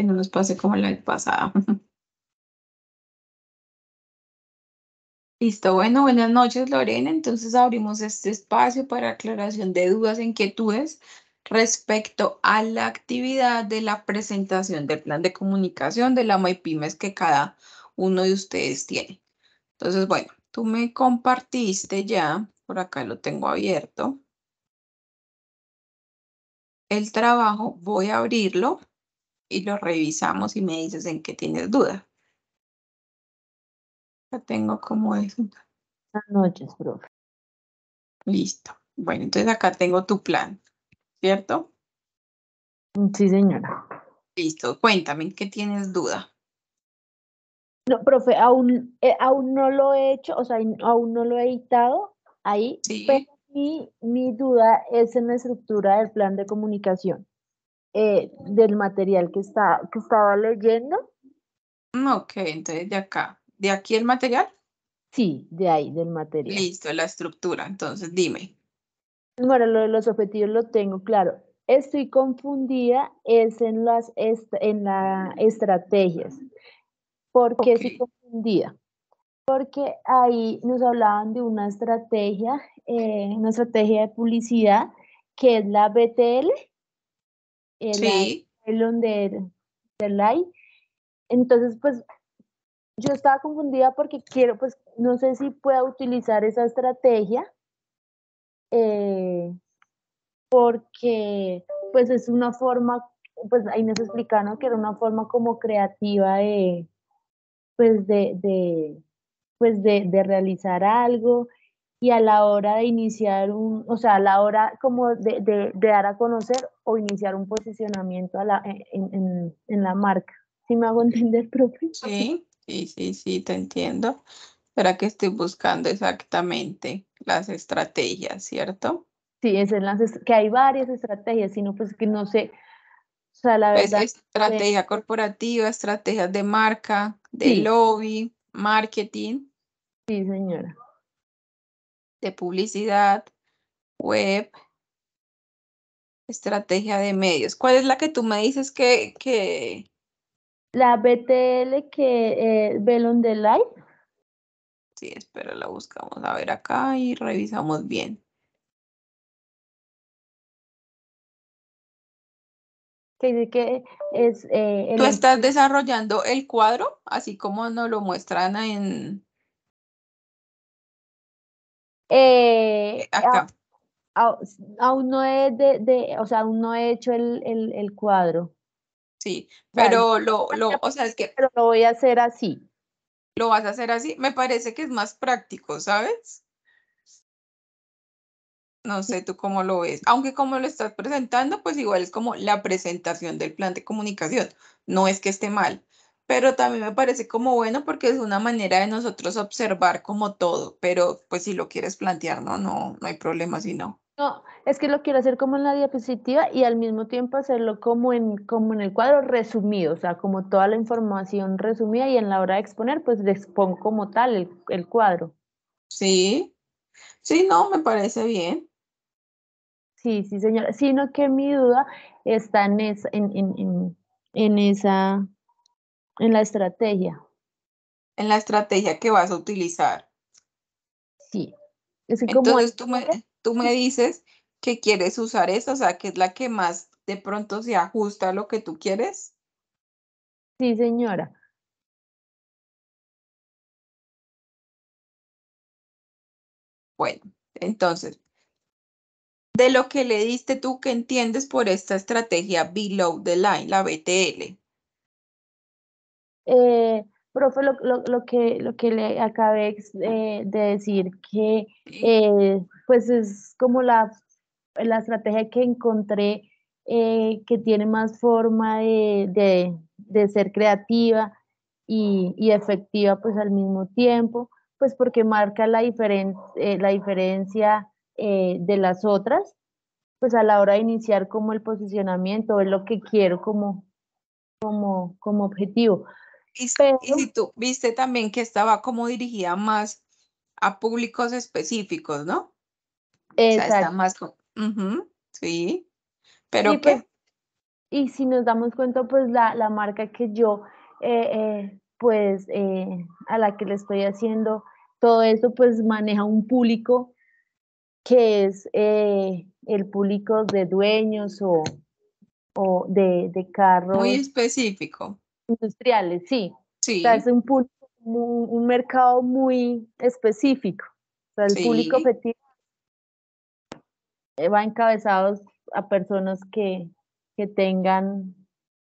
que no nos pase como la vez pasada. Listo, bueno, buenas noches Lorena. Entonces abrimos este espacio para aclaración de dudas e inquietudes respecto a la actividad de la presentación del plan de comunicación de la MyPymes que cada uno de ustedes tiene. Entonces, bueno, tú me compartiste ya, por acá lo tengo abierto, el trabajo, voy a abrirlo y lo revisamos y me dices en qué tienes duda. Ya tengo como eso. Buenas noches, profe. Listo. Bueno, entonces acá tengo tu plan, ¿cierto? Sí, señora. Listo, cuéntame, ¿en qué tienes duda? No, profe, aún, eh, aún no lo he hecho, o sea, aún no lo he editado ahí, sí. pero mi duda es en la estructura del plan de comunicación. Eh, del material que, está, que estaba leyendo. Mm, ok, entonces de acá. ¿De aquí el material? Sí, de ahí, del material. Listo, la estructura. Entonces, dime. Bueno, lo de los objetivos lo tengo claro. Estoy confundida es en las en la estrategias. ¿Por qué estoy confundida? Porque ahí nos hablaban de una estrategia, eh, una estrategia de publicidad que es la BTL el sí. de, Entonces, pues yo estaba confundida porque quiero, pues no sé si pueda utilizar esa estrategia, eh, porque pues es una forma, pues ahí nos explicaron que era una forma como creativa de, pues de, pues de realizar algo y a la hora de iniciar un, o sea, a la hora como de, dar a conocer o iniciar un posicionamiento en, la marca. ¿Sí me hago entender, profe? Sí, sí, sí, sí, te entiendo. para que estoy buscando exactamente las estrategias, ¿cierto? Sí, es en las, que hay varias estrategias, sino pues que no sé, o sea, la pues, verdad. estrategia pues, corporativa, estrategias de marca, de lobby, marketing. Sí, señora de publicidad, web, estrategia de medios. ¿Cuál es la que tú me dices que... que... La BTL que eh, Belon de Live. Sí, espera, la buscamos a ver acá y revisamos bien. es... Eh, tú estás desarrollando el cuadro, así como nos lo muestran en, aún no he de, o sea, he hecho el, cuadro. Sí, pero lo, lo, que... Pero lo voy a hacer así. Lo vas a hacer así. Me parece que es más práctico, ¿sabes? No sé tú cómo lo ves. Aunque como lo estás presentando, pues igual es como la presentación del plan de comunicación. No es que esté mal, pero también me parece como bueno porque es una manera de nosotros observar como todo, pero pues si lo quieres plantear, no, no, hay problema si no. No, es que lo quiero hacer como en la diapositiva y al mismo tiempo hacerlo como en, como en el cuadro resumido, o sea, como toda la información resumida y en la hora de exponer, pues le expongo como tal el, cuadro. Sí, sí, no, me parece bien. Sí, sí, señora, sino que mi duda está en, en, en, en, en esa en la estrategia. En la estrategia que vas a utilizar. Sí. Entonces tú, me, tú me dices que quieres usar esa, o sea, que es la que más de pronto se ajusta a lo que tú quieres. Sí, señora. Bueno, entonces, de lo que le diste tú, ¿qué entiendes por esta estrategia below the line, la BTL? Eh, profe, lo, que, lo que le acabé eh, de decir, que eh, pues es como la, la estrategia que encontré que tiene más forma de, ser creativa y, efectiva pues al mismo tiempo, pues porque marca la, la diferencia de las otras pues a la hora de iniciar como el posicionamiento, es lo que quiero como objetivo. Y, si tú viste también que estaba como dirigida más a públicos específicos, ¿no? Exacto. está más sí. Pero pues, ¿qué? y si nos damos cuenta, pues la, la marca que yo, eh, eh, pues eh, a la que le estoy haciendo todo eso, pues maneja un público que es el público de dueños o, o de, de carros. Muy específico industriales, sí. es un, un, mercado muy específico. el público objetivo va encabezados a personas que, tengan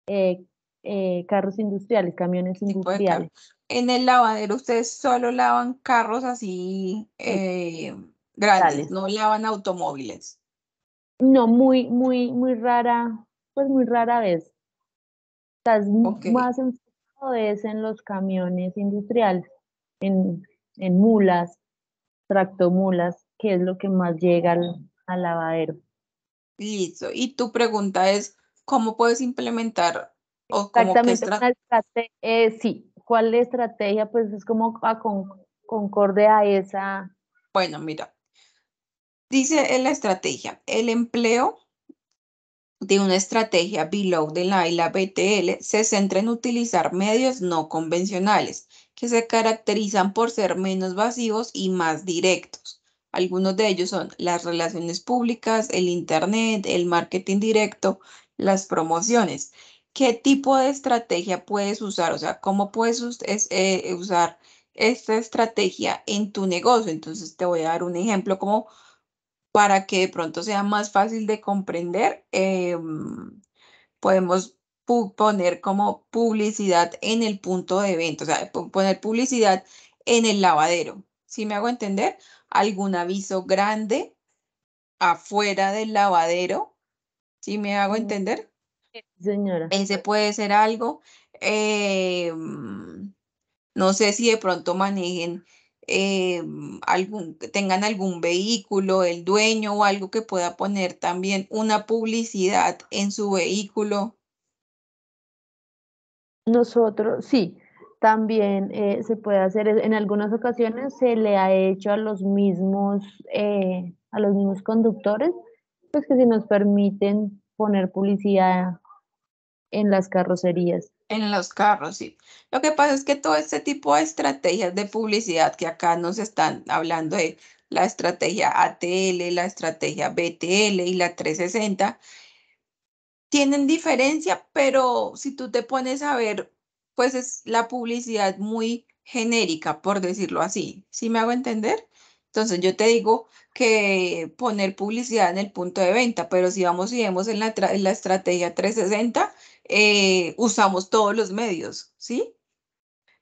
eh, eh, carros industriales, camiones industriales. En el lavadero ustedes solo lavan carros así eh, grandes, no lavan automóviles. No, muy, muy, muy rara, pues muy rara vez. Estás más en los camiones industriales, en, en mulas, tractomulas, que es lo que más llega al, lavadero. Listo. Y tu pregunta es, ¿cómo puedes implementar o Exactamente, cómo eh, sí, ¿cuál estrategia? Pues es como ah, concorde a esa. Bueno, mira, dice la estrategia, el empleo de una estrategia below the line, la BTL, se centra en utilizar medios no convencionales, que se caracterizan por ser menos vasivos y más directos. Algunos de ellos son las relaciones públicas, el Internet, el marketing directo, las promociones. ¿Qué tipo de estrategia puedes usar? O sea, ¿cómo puedes eh, usar esta estrategia en tu negocio? Entonces te voy a dar un ejemplo como para que de pronto sea más fácil de comprender, em, podemos poner como publicidad en el punto de evento, o sea, poner publicidad en el lavadero. Si ¿Sí me hago entender, algún aviso grande afuera del lavadero. Si ¿Sí me hago mm. entender. Señora. Ese puede ser algo. Em, no sé si de pronto manejen Em, tengan algún vehículo, el dueño o algo que pueda poner también una publicidad en su vehículo. Nosotros, sí, también eh, se puede hacer, e, en algunas ocasiones se le ha hecho a los mismos, eh, a los mismos conductores, pues que si nos permiten poner publicidad en las carrocerías en los carros, sí. Lo que pasa es que todo este tipo de estrategias de publicidad que acá nos están hablando de la estrategia ATL, la estrategia BTL y la 360, tienen diferencia, pero si tú te pones a ver, pues es la publicidad muy genérica, por decirlo así. ¿Sí me hago entender? Entonces yo te digo que poner publicidad en el punto de venta, pero si vamos y vemos en la, estrategia 360, eh, usamos todos los medios, ¿sí?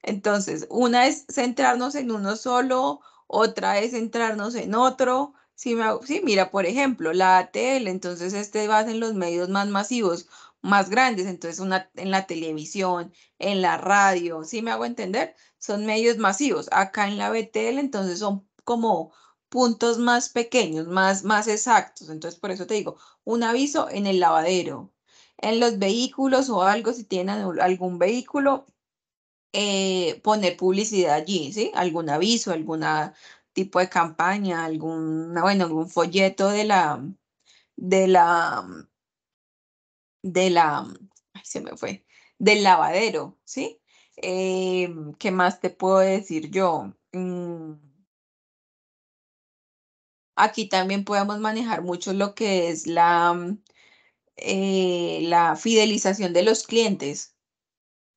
Entonces, una es centrarnos en uno solo, otra es centrarnos en otro. Sí, me, mira, por ejemplo, la ATL, entonces este va en los medios más masivos, más grandes, entonces en la televisión, en la radio, ¿sí me hago entender? Son medios masivos. Acá en la BTL, entonces son como puntos más pequeños, más, más exactos. Entonces, por eso te digo, un aviso en el lavadero, en los vehículos o algo, si tienen algún vehículo, eh, poner publicidad allí, ¿sí? Algún aviso, algún tipo de campaña, algún bueno, algún folleto de la, de la, de la, ay, se me fue, del lavadero, ¿sí? Eh, ¿Qué más te puedo decir yo? Mm, Aquí también podemos manejar mucho lo que es la, mm, eh, la fidelización de los clientes,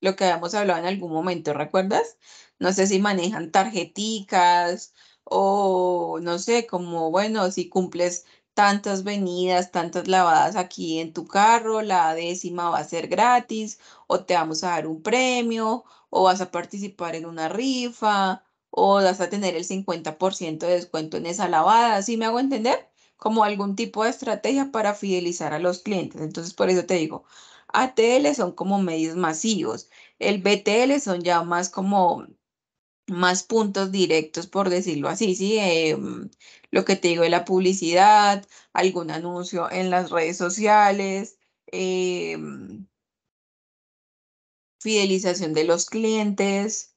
lo que habíamos hablado en algún momento, ¿recuerdas? No sé si manejan tarjeticas o no sé, como bueno, si cumples tantas venidas, tantas lavadas aquí en tu carro, la décima va a ser gratis, o te vamos a dar un premio, o vas a participar en una rifa, o vas a tener el 50% de descuento en esa lavada, ¿sí me hago entender? Como algún tipo de estrategia para fidelizar a los clientes. Entonces, por eso te digo, ATL son como medios masivos, el BTL son ya más como más puntos directos, por decirlo así, ¿sí? Em, lo que te digo de la publicidad, algún anuncio en las redes sociales, em, fidelización de los clientes,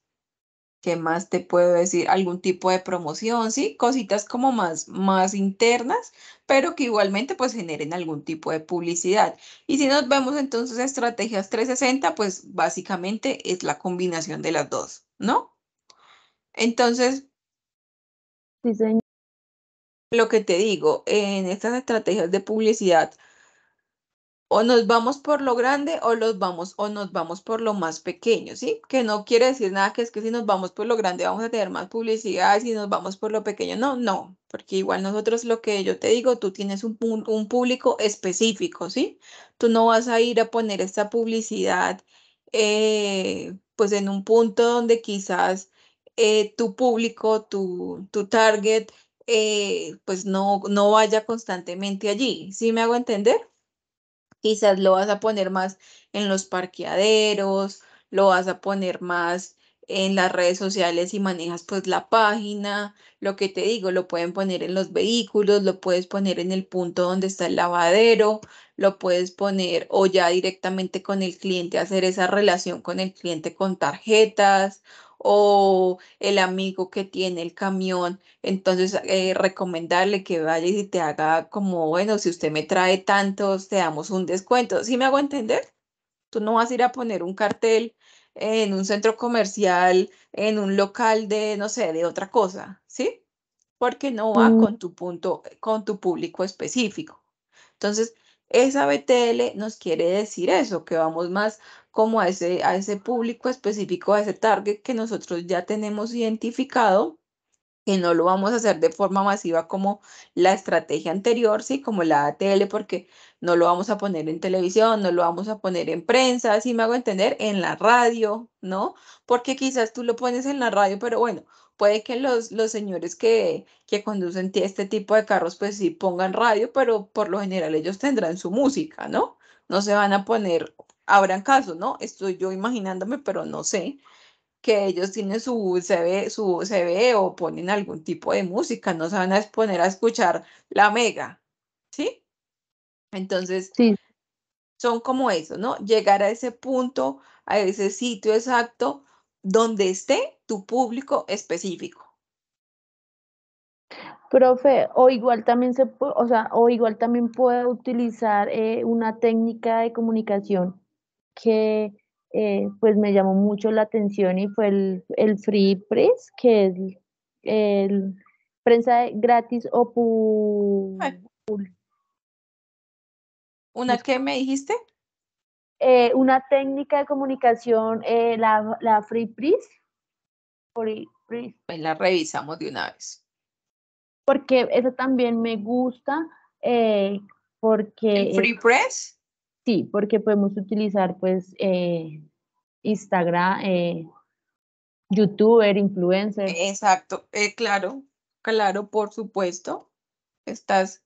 ¿Qué más te puedo decir? Algún tipo de promoción, ¿sí? Cositas como más, más internas, pero que igualmente pues generen algún tipo de publicidad. Y si nos vemos entonces estrategias 360, pues básicamente es la combinación de las dos, ¿no? Entonces... Lo que te digo, en estas estrategias de publicidad o nos vamos por lo grande o los vamos o nos vamos por lo más pequeño, ¿sí? Que no quiere decir nada que es que si nos vamos por lo grande vamos a tener más publicidad, si nos vamos por lo pequeño, no, no, porque igual nosotros lo que yo te digo, tú tienes un, un público específico, ¿sí? Tú no vas a ir a poner esta publicidad eh, pues en un punto donde quizás eh, tu público, tu, tu target, eh, pues no, no vaya constantemente allí, ¿sí me hago entender? Quizás lo vas a poner más en los parqueaderos, lo vas a poner más en las redes sociales y manejas pues la página, lo que te digo, lo pueden poner en los vehículos, lo puedes poner en el punto donde está el lavadero, lo puedes poner o ya directamente con el cliente hacer esa relación con el cliente con tarjetas o el amigo que tiene el camión, entonces eh, recomendarle que vaya y te haga como, bueno, si usted me trae tantos, te damos un descuento. ¿Sí me hago entender? Tú no vas a ir a poner un cartel en un centro comercial, en un local de, no sé, de otra cosa, ¿sí? Porque no va mm. con tu punto, con tu público específico. Entonces, esa BTL nos quiere decir eso, que vamos más como a ese, a ese público específico, a ese target que nosotros ya tenemos identificado, que no lo vamos a hacer de forma masiva como la estrategia anterior, sí, como la ATL, porque no lo vamos a poner en televisión, no lo vamos a poner en prensa, así me hago entender, en la radio, ¿no? Porque quizás tú lo pones en la radio, pero bueno, puede que los, los señores que, que conducen este tipo de carros, pues sí pongan radio, pero por lo general ellos tendrán su música, ¿no? No se van a poner habrán caso, ¿no? Estoy yo imaginándome, pero no sé, que ellos tienen su CV, su o ponen algún tipo de música, no se van a exponer a escuchar la mega, ¿sí? Entonces, son como eso, ¿no? Llegar a ese punto, a ese sitio exacto donde esté tu público específico. Profe, o igual también se, o sea, o igual también puede utilizar eh, una técnica de comunicación que eh, pues me llamó mucho la atención y fue el, Free Press, que es el, prensa gratis o ¿Una qué me dijiste? Eh, una técnica de comunicación, eh, la, la Free Press. Pues la revisamos de una vez. Porque eso también me gusta, porque... Free Press? Sí, porque podemos utilizar pues eh, Instagram, eh, youtuber, influencer. Exacto, eh, claro, claro, por supuesto. Estás,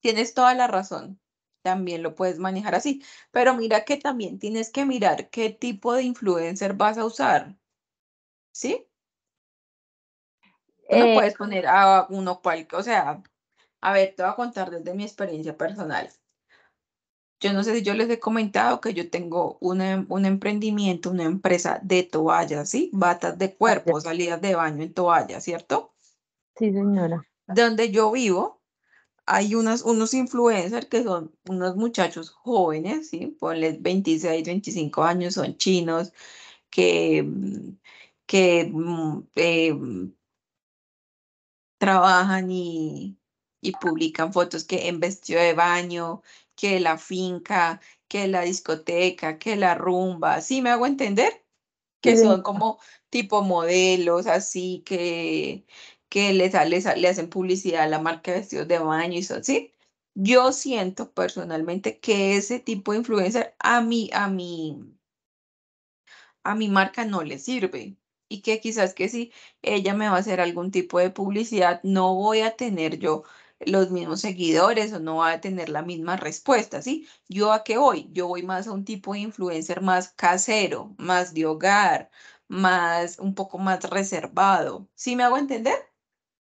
tienes toda la razón. También lo puedes manejar así. Pero mira que también tienes que mirar qué tipo de influencer vas a usar. ¿Sí? No puedes poner a uno cualquiera. O sea, a ver, te voy a contar desde mi experiencia personal. Yo no sé si yo les he comentado que yo tengo un emprendimiento, una empresa de toallas, ¿sí? Batas de cuerpo, salidas de baño en toalla, ¿cierto? Sí, señora. Donde yo vivo, hay unas, unos influencers que son unos muchachos jóvenes, ¿sí? Ponles 26, 25 años, son chinos, que, que mm, eh, trabajan y, y publican fotos que en vestido de baño, que la finca, que la discoteca, que la rumba, ¿sí me hago entender? Que son como tipo modelos, así que, que les, le hacen publicidad a la marca de vestidos de baño y eso, así. Yo siento personalmente que ese tipo de influencer a mí, a mí, a mi marca no le sirve y que quizás que si ella me va a hacer algún tipo de publicidad, no voy a tener yo los mismos seguidores o no va a tener la misma respuesta, ¿sí? ¿Yo a qué voy? Yo voy más a un tipo de influencer más casero, más de hogar, más, un poco más reservado. ¿Sí me hago entender?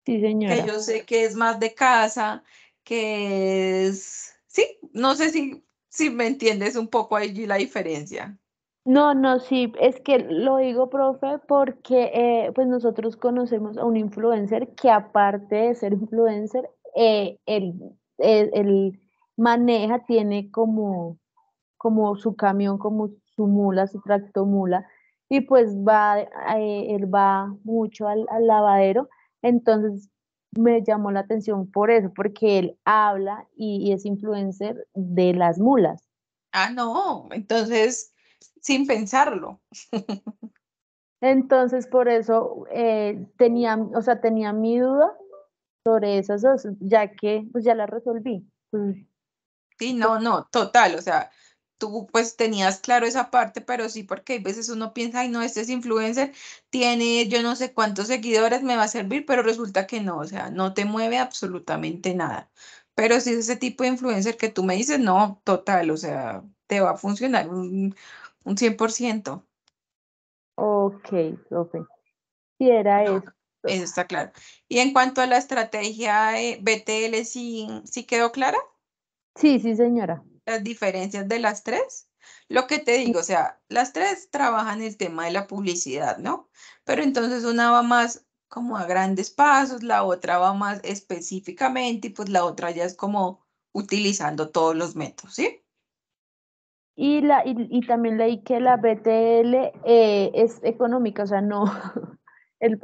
Sí, señora. Que yo sé que es más de casa, que es, sí, no sé si, si me entiendes un poco allí la diferencia. No, no, sí, es que lo digo, profe, porque eh, pues nosotros conocemos a un influencer que aparte de ser influencer él, eh, maneja, tiene como, como su camión, como su mula, su tractomula, y pues va, eh, él va mucho al, lavadero, entonces me llamó la atención por eso, porque él habla y, es influencer de las mulas. Ah, no, entonces, sin pensarlo. Entonces, por eso eh, tenía, o sea, tenía mi duda sobre esas dos, ya que pues ya la resolví. Sí, no, no, total, o sea, tú pues tenías claro esa parte, pero sí porque hay veces uno piensa, ay no, este es influencer, tiene yo no sé cuántos seguidores, me va a servir, pero resulta que no, o sea, no te mueve absolutamente nada. Pero si es ese tipo de influencer que tú me dices, no, total, o sea, te va a funcionar un, 100%. Ok, ok. Si era eso. Eso está claro. Y en cuanto a la estrategia eh, BTL, ¿sí, ¿sí, quedó clara? Sí, sí, señora. Las diferencias de las tres. Lo que te digo, o sea, las tres trabajan el tema de la publicidad, ¿no? Pero entonces una va más como a grandes pasos, la otra va más específicamente y pues la otra ya es como utilizando todos los métodos, ¿sí? Y, la, y, y también leí que la BTL eh, es económica, o sea, no, el,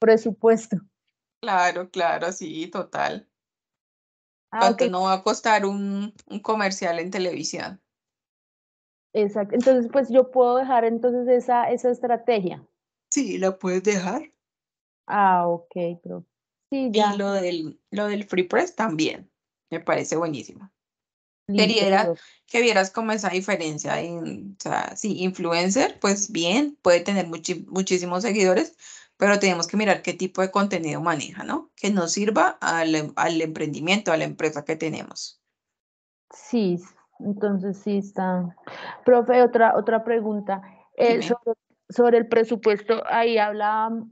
presupuesto. Claro, claro, sí, total. Aunque ah, no va a costar un, un comercial en televisión? Exacto. Entonces, pues yo puedo dejar entonces esa, esa estrategia. Sí, la puedes dejar. Ah, ok, pero sí, ya. Y lo del, lo del Free Press también, me parece buenísima Quería que vieras como esa diferencia. o sea, sí, influencer, pues bien, puede tener muchísimos seguidores, pero tenemos que mirar qué tipo de contenido maneja, ¿no? Que nos sirva al, emprendimiento, a la empresa que tenemos. Sí, entonces sí está. Profe, otra, otra pregunta. Eh, sobre, el presupuesto, ahí hablábamos,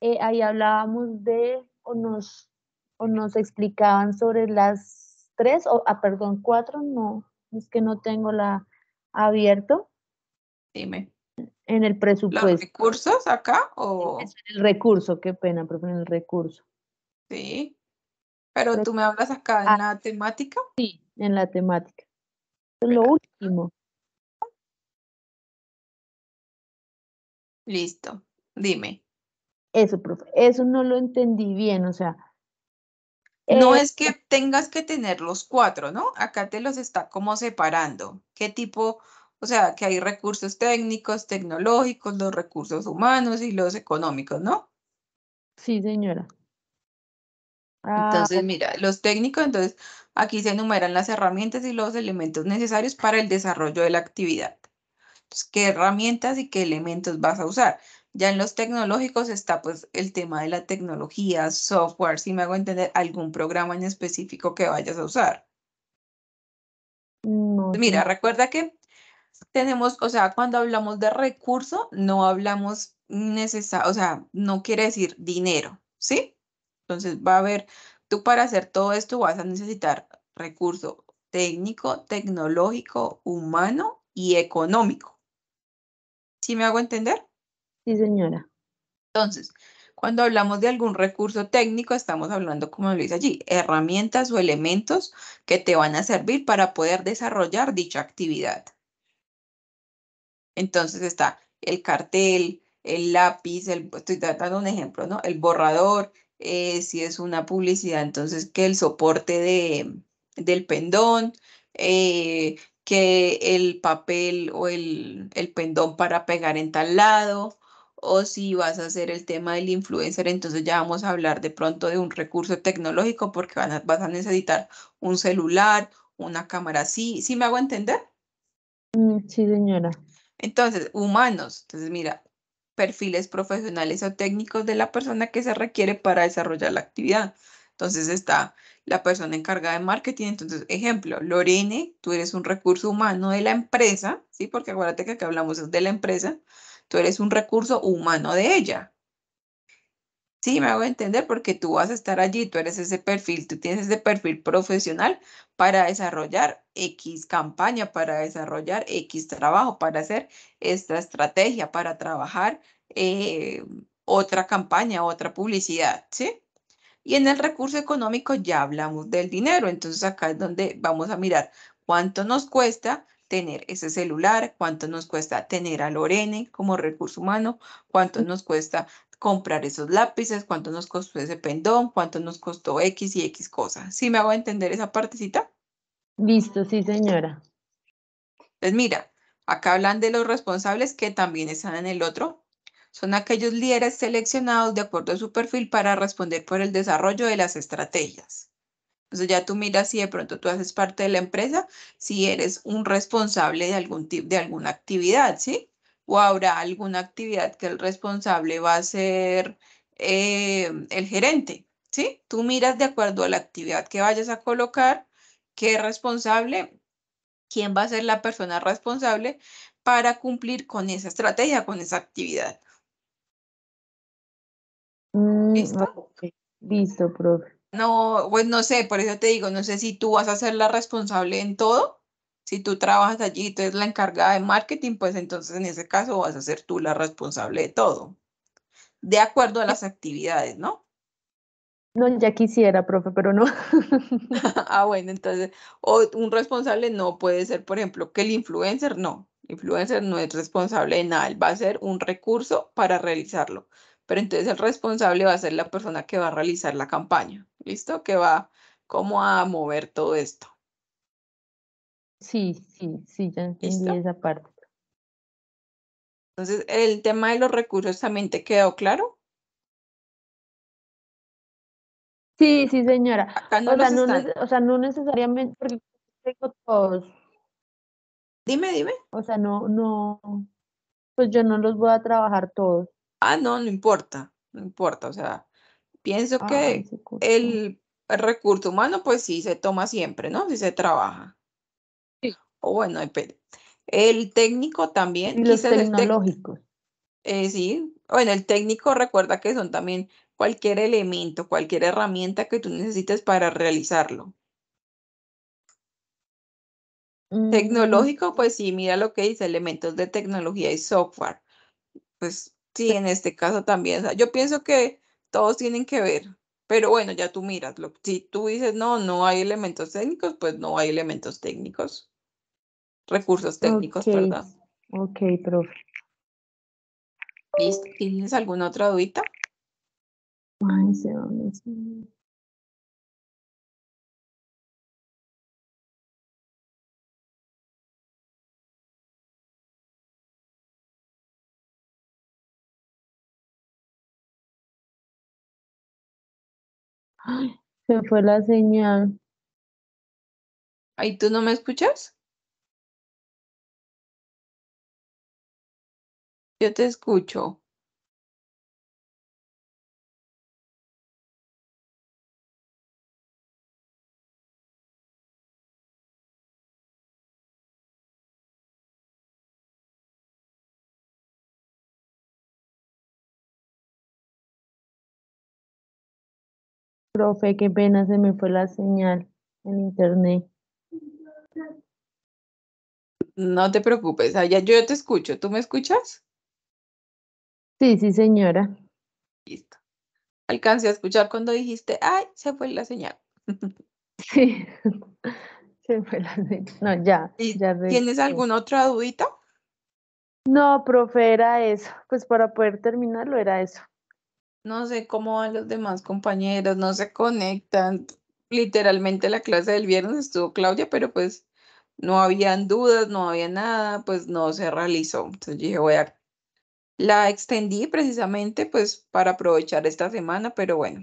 eh, ahí hablábamos de, o nos, o nos explicaban sobre las tres, o, ah, perdón, cuatro, no, es que no tengo la abierto. Dime. En el presupuesto. ¿Los recursos acá o...? el recurso, qué pena, pero en el recurso. Sí, pero tú me hablas acá en ah. la temática. Sí, en la temática. Es lo último. Listo, dime. Eso, profe, eso no lo entendí bien, o sea, no eh, es que tengas que tener los cuatro, ¿no? Acá te los está como separando. ¿Qué tipo? O sea, que hay recursos técnicos, tecnológicos, los recursos humanos y los económicos, ¿no? Sí, señora. Ah, entonces, mira, los técnicos, entonces aquí se enumeran las herramientas y los elementos necesarios para el desarrollo de la actividad. Entonces, ¿qué herramientas y qué elementos vas a usar? Ya en los tecnológicos está pues el tema de la tecnología, software, si me hago entender, algún programa en específico que vayas a usar. Mm, Mira, recuerda que tenemos, o sea, cuando hablamos de recurso, no hablamos necesario, o sea, no quiere decir dinero, ¿sí? Entonces va a haber, tú para hacer todo esto vas a necesitar recurso técnico, tecnológico, humano y económico. si me hago entender? Sí, señora. Entonces, cuando hablamos de algún recurso técnico, estamos hablando, como lo dice allí, herramientas o elementos que te van a servir para poder desarrollar dicha actividad. Entonces está el cartel, el lápiz, el, estoy dando un ejemplo, ¿no? El borrador, eh, si es una publicidad, entonces que el soporte del pendón, eh, que el papel o el pendón para pegar en tal lado, o si vas a hacer el tema del influencer, entonces ya vamos a hablar de pronto de un recurso tecnológico porque vas a, necesitar un celular, una cámara. ¿Sí, ¿Sí me hago entender? Mm, sí, señora. Entonces, humanos. Entonces, mira, perfiles profesionales o técnicos de la persona que se requiere para desarrollar la actividad. Entonces está la persona encargada de marketing. Entonces, ejemplo, Lorene, tú eres un recurso humano de la empresa, ¿sí? Porque acuérdate que aquí hablamos de la empresa tú eres un recurso humano de ella. Sí, me hago entender porque tú vas a estar allí, tú eres ese perfil, tú tienes ese perfil profesional para desarrollar X campaña, para desarrollar X trabajo, para hacer esta estrategia, para trabajar eh, otra campaña, otra publicidad, ¿sí? Y en el recurso económico ya hablamos del dinero, entonces acá es donde vamos a mirar cuánto nos cuesta tener ese celular, cuánto nos cuesta tener a Lorene como recurso humano, cuánto nos cuesta comprar esos lápices, cuánto nos costó ese pendón, cuánto nos costó X y X cosas. ¿Sí me hago entender esa partecita? Listo, sí señora. Pues mira, acá hablan de los responsables que también están en el otro. Son aquellos líderes seleccionados de acuerdo a su perfil para responder por el desarrollo de las estrategias. Entonces ya tú miras si de pronto tú haces parte de la empresa, si eres un responsable de, algún tipo, de alguna actividad, ¿sí? O habrá alguna actividad que el responsable va a ser eh, el gerente, ¿sí? Tú miras de acuerdo a la actividad que vayas a colocar, qué responsable, quién va a ser la persona responsable para cumplir con esa estrategia, con esa actividad. Mm, ¿Listo? Listo, profe. No, pues no sé, por eso te digo, no sé si tú vas a ser la responsable en todo. Si tú trabajas allí y tú eres la encargada de marketing, pues entonces en ese caso vas a ser tú la responsable de todo. De acuerdo a las actividades, ¿no? No, ya quisiera, profe, pero no. ah, bueno, entonces, o un responsable no puede ser, por ejemplo, que el influencer no. influencer no es responsable de nada, él va a ser un recurso para realizarlo pero entonces el responsable va a ser la persona que va a realizar la campaña, ¿listo? Que va como a mover todo esto. Sí, sí, sí, ya entendí esa parte. Entonces, el tema de los recursos también te quedó claro. Sí, sí, señora. o, sea, no o, sea, no necesariamente porque tengo todos. Dime, dime. O sea, no, no, pues yo no los voy a trabajar todos ah, no, no importa, no importa, o sea, pienso ah, que el, recurso humano, pues sí, se toma siempre, ¿no? Si se trabaja. Sí. O bueno, el técnico también. Y los tecnológicos. Eh, sí, bueno, el técnico recuerda que son también cualquier elemento, cualquier herramienta que tú necesites para realizarlo. Mm. Tecnológico, pues sí, mira lo que dice, elementos de tecnología y software. Pues Sí, en este caso también. yo pienso que todos tienen que ver, pero bueno, ya tú miras. si tú dices, no, no hay elementos técnicos, pues no hay elementos técnicos. Recursos técnicos, ¿verdad? Ok, profe. ¿Tienes alguna otra dudita? Ay, se se fue la señal. Ay, ¿tú no me escuchas? Yo te escucho. Profe, qué pena, se me fue la señal en internet. No te preocupes, allá yo te escucho. ¿Tú me escuchas? Sí, sí, señora. Listo. Alcancé a escuchar cuando dijiste, ay, se fue la señal. Sí, se fue la señal. No, ya. ya ¿Tienes alguna otra dudita? No, profe, era eso. Pues para poder terminarlo era eso no sé cómo van los demás compañeros, no se conectan. Literalmente la clase del viernes estuvo Claudia, pero pues no habían dudas, no había nada, pues no se realizó. Entonces dije, voy a... La extendí precisamente pues para aprovechar esta semana, pero bueno,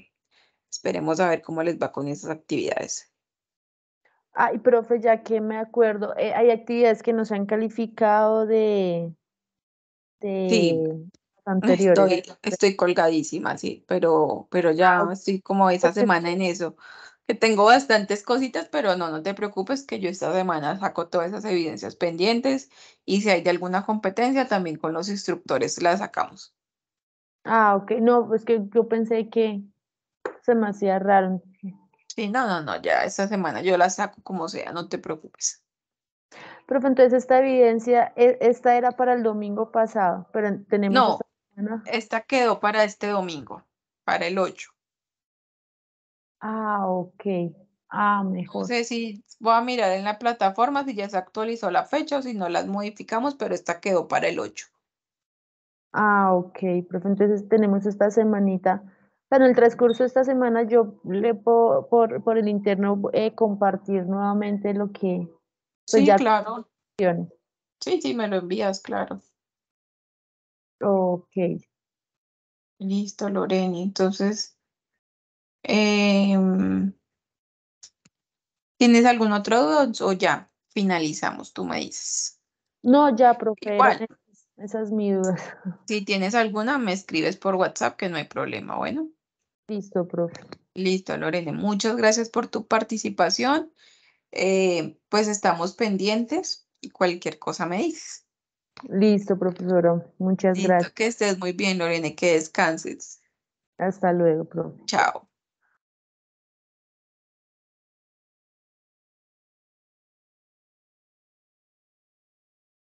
esperemos a ver cómo les va con esas actividades. Ay, profe, ya que me acuerdo, eh, hay actividades que nos han calificado de... de... Sí, anterior. Estoy, colgadísima, sí, pero, pero ya estoy como esa semana en eso. Que tengo bastantes cositas, pero no, no te preocupes que yo esta semana saco todas esas evidencias pendientes y si hay de alguna competencia también con los instructores la sacamos. Ah, ok, no, es que yo pensé que se me hacía raro. Sí, no, no, no, ya esta semana yo la saco como sea, no te preocupes. Profe, entonces esta evidencia, e, esta era para el domingo pasado, pero tenemos... Esta quedó para este domingo, para el 8. Ah, ok. Ah, mejor. No sé si voy a mirar en la plataforma si ya se actualizó la fecha o si no las modificamos, pero esta quedó para el 8. Ah, ok, profe. Entonces tenemos esta semanita. Pero en el transcurso de esta semana yo le puedo por, el interno eh, compartir nuevamente lo que... Pues sí, claro. Sí, sí, me lo envías, claro. Ok. Listo, Loreni. Entonces, em, ¿tienes algún otro duda o ya finalizamos? Tú me dices. No, ya, profe. Esas Esa es mi duda. Si tienes alguna, me escribes por WhatsApp, que no hay problema. Bueno. Listo, profe. Listo, Lorene. Muchas gracias por tu participación. Eh, pues estamos pendientes. y Cualquier cosa me dices. Listo, profesor. Muchas gracias. Que estés muy bien, lorena que descanses. Hasta luego, profesor. Chao.